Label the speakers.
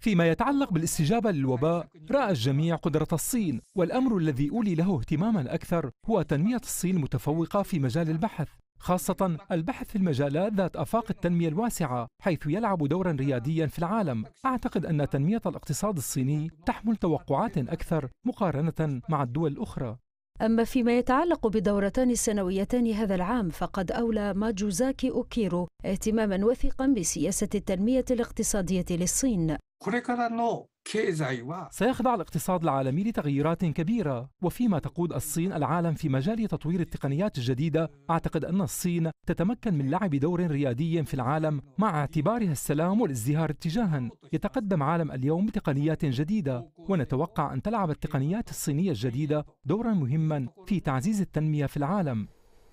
Speaker 1: فيما يتعلق بالاستجابة للوباء رأى الجميع قدرة الصين والأمر الذي أولي له اهتماما أكثر هو تنمية الصين المتفوقة في مجال البحث خاصة البحث في المجالات ذات آفاق التنمية الواسعة حيث يلعب دورا رياديا في العالم أعتقد أن تنمية الاقتصاد الصيني تحمل توقعات أكثر مقارنة مع الدول الأخرى
Speaker 2: أما فيما يتعلق بدورتان السنويتان هذا العام فقد أولى ماجوزاكي أوكيرو اهتماما وثيقا بسياسة التنمية الاقتصادية للصين
Speaker 1: سيخضع الاقتصاد العالمي لتغييرات كبيرة وفيما تقود الصين العالم في مجال تطوير التقنيات الجديدة أعتقد أن الصين تتمكن من لعب دور ريادي في العالم مع اعتبارها السلام والازدهار اتجاها يتقدم عالم اليوم بتقنيات جديدة ونتوقع أن تلعب التقنيات الصينية الجديدة دورا مهما في تعزيز التنمية في العالم